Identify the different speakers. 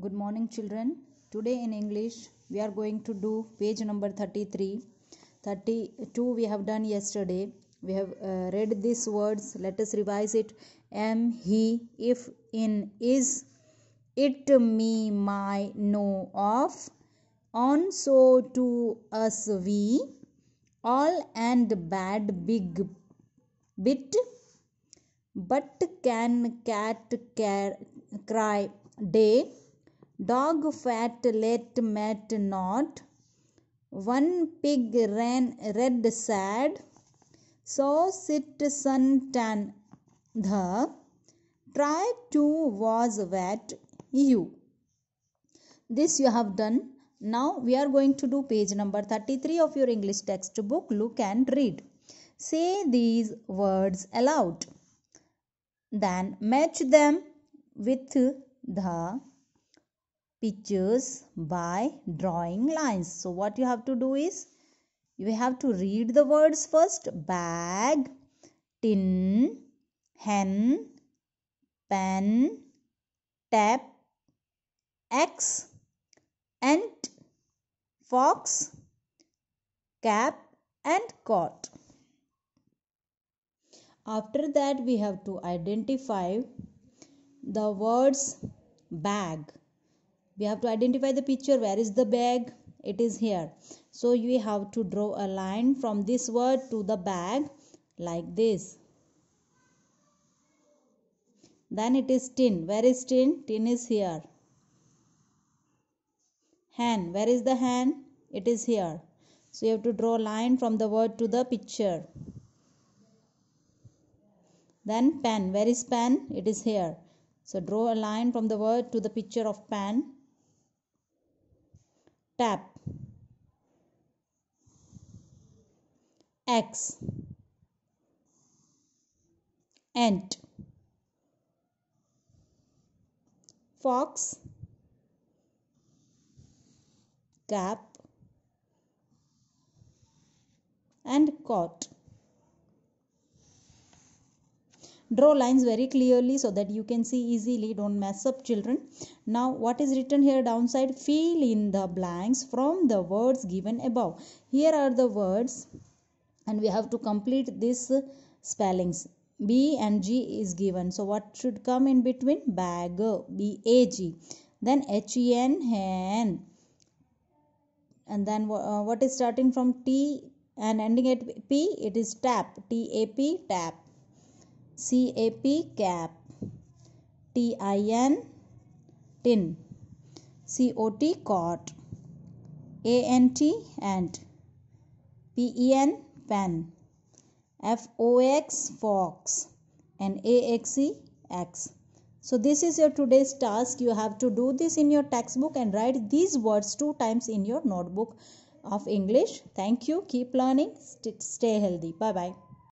Speaker 1: Good morning, children. Today in English, we are going to do page number 33. 32 we have done yesterday. We have uh, read these words. Let us revise it. Am, he, if, in, is, it, me, my, no, of, on, so, to, us, we, all, and, bad, big, bit, but, can, cat, care, cry, day dog fat let met not one pig ran red sad so sit sun tan the try to was wet you this you have done now we are going to do page number 33 of your english textbook look and read say these words aloud then match them with the pictures by drawing lines. So, what you have to do is you have to read the words first bag, tin, hen, pen, tap, axe, ant, fox, cap, and cot. After that, we have to identify the words bag we have to identify the picture where is the bag it is here so we have to draw a line from this word to the bag like this then it is tin where is tin tin is here hand where is the hand it is here so you have to draw a line from the word to the picture then pen where is pen it is here so draw a line from the word to the picture of pen tap X ant fox Cap and caught draw lines very clearly so that you can see easily don't mess up children now what is written here downside fill in the blanks from the words given above here are the words and we have to complete these spellings b and g is given so what should come in between bag b a g then h e n hen and then uh, what is starting from t and ending at p it is tap t a p tap cap cap tin tin cot cot ant ant pen pen fox fox and axe axe so this is your today's task you have to do this in your textbook and write these words two times in your notebook of english thank you keep learning stay healthy bye bye